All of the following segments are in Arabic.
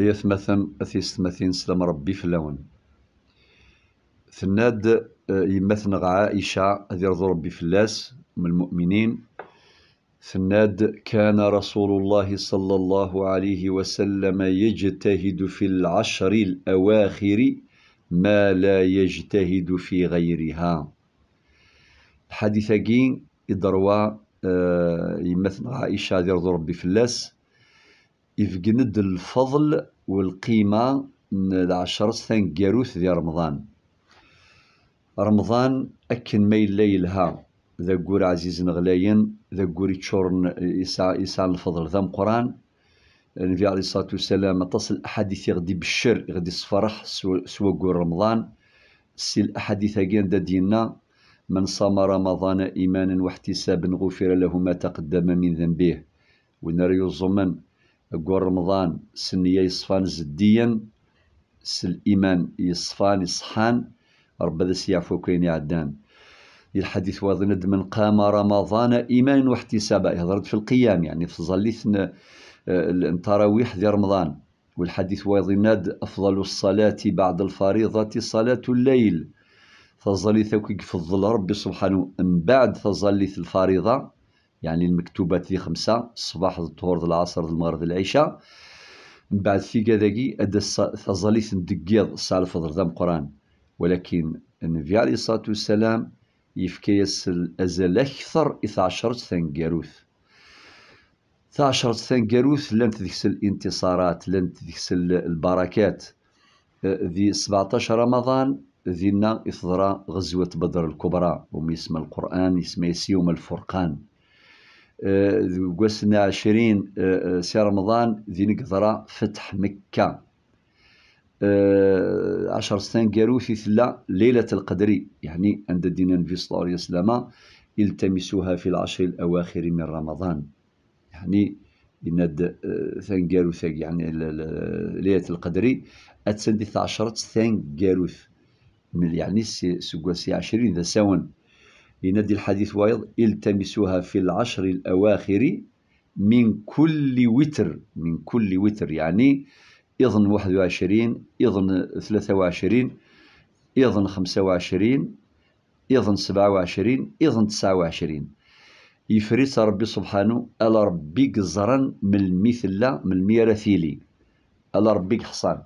أثيس أثيستمثين سلام ربي اللون ثناد آه، يمثنغ عائشة ذي ربي فلاس من المؤمنين ثناد كان رسول الله صلى الله عليه وسلم يجتهد في العشر الأواخر ما لا يجتهد في غيرها جين إدروا آه، يمثل عائشة ذي ربي فلاس يفقند الفضل والقيمة من العشر سنة جاروث ذي رمضان رمضان أكن ما يلا يلها ذا قور عزيز غلاين ذا قور يتشورن يسعى الفضل ذا مقران النبي عليه الصلاة والسلام تصل أحاديث غدي بالشر غدي الصفرح سوى قور رمضان سي الأحاديث أجين دينا من صام رمضان إيمانا واحتسابا غفر له ما تقدم من ذنبه ونرى الزمن قول رمضان سنية يصفان زديا الإيمان يصفان يصحان رب ذا سيعفو كين يعدان الحديث واضن من قام رمضان إيمان واحتسابا هضرت في القيام يعني في ظليث آه، التراويح ذي رمضان والحديث واضناد أفضل الصلاة بعد الفريضة صلاة الليل فظليث وكيف فضل ربي سبحانه من بعد فظليث الفريضة يعني المكتوبات ذي خمسة الصباح الظهر العصر المغرب العشاء من بعد في كذاكي أدى ثظليت ندقيض الساعة الفضل ذا قران ولكن النبي عليه الصلاة والسلام يفكيس الأزل أكثر عشرت عشرة إذا عشرت ثنقاروث لن تذكس الانتصارات لن تذكس البركات ذي 17 رمضان ذينا إثضرا غزوة بدر الكبرى وميسم القرآن يسمى يسيوم الفرقان قسنا عشرين آه، آه، سي رمضان ذي نقدرة فتح مكة آه، عشر سنين قالوا في ثلا ليلة القدري يعني عند الدين النبي صلى الله عليه وسلم التمسوها في العشر الأواخر من رمضان يعني إن ثان يعني ليلة القدري أتسندي عشرة ثان من يعني سي سي عشرين ذا سون ينادي الحديث وايض التمسوها في العشر الأواخر من كل وتر من كل وتر يعني اظن 21 اظن 23 اظن 25 اظن 27 اظن 29 يفريس ربي سبحانه ألا ربي قزرا من المثلة من الميراثيلي ألا ربي حصان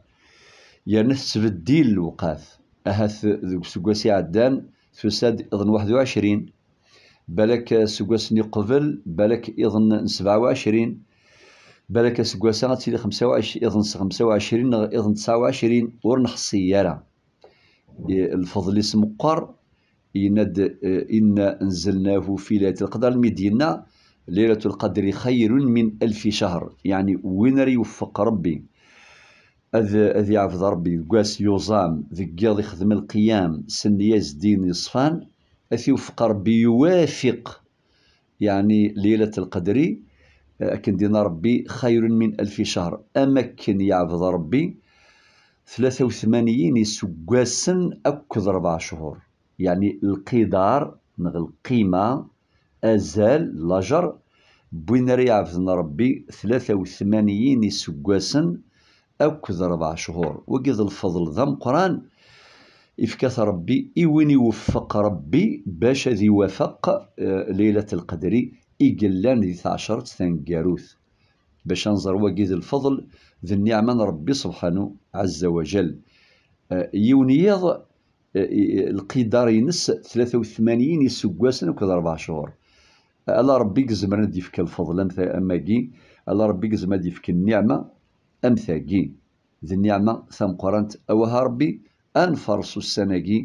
يا يعني نفس بديل الوقاف أهث ذوك عدان في ساد إظن واحد وعشرين بالك سقواسني قفل بالك إظن سبعة وعشرين بالك سقواسا غتسيلي خمسة وعشرين إظن خمسة وعشرين إظن تسعة وعشرين ورنح السيارة الفضل اسم قر يند إنا أنزلناه في ليلة القدر المدينة ليلة القدر خير من ألف شهر يعني وين يوفق ربي أذ أذ يعفض ربي كواس يوزام ذي يخدم القيام سنياز الدين يصفان أثي وفق ربي يوافق يعني ليلة القدري أكن دين ربي خير من ألف شهر أمكن يعفض ربي ثلاثة وثمانين يسقاسن أكد أربع شهور يعني القدار القيمة أزال لجر بوين يعفظن ربي ثلاثة وثمانين يسقاسن أكد ربع شهور وقيز الفضل ذم قران يفكاث ربي إيوين يوفق ربي باش ذي وفق آه، ليلة القدر إقلان ذي عشرة ثنقاروث باش نزر وقيد الفضل ذي النعمة ربي سبحانه عز وجل آه، يونيض آه، القدار ينس 83 يسقاسن وكذا أربع شهور ألا ربي يزمر نديفك الفضل أما كي ألا ربي يزمر نديفك النعمة أم ذي النعمة قرانت أوها ربي أنفرس السناقي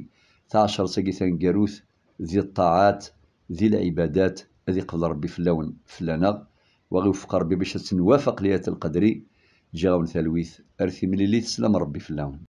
تعشر ساقي ثنقاروث ذي الطاعات ذي العبادات ذي قبل ربي في في فلانا وغيوفق ربي باش تنوافق ليات القدري جاون ثلويث أرثي مليليت سلام ربي في اللون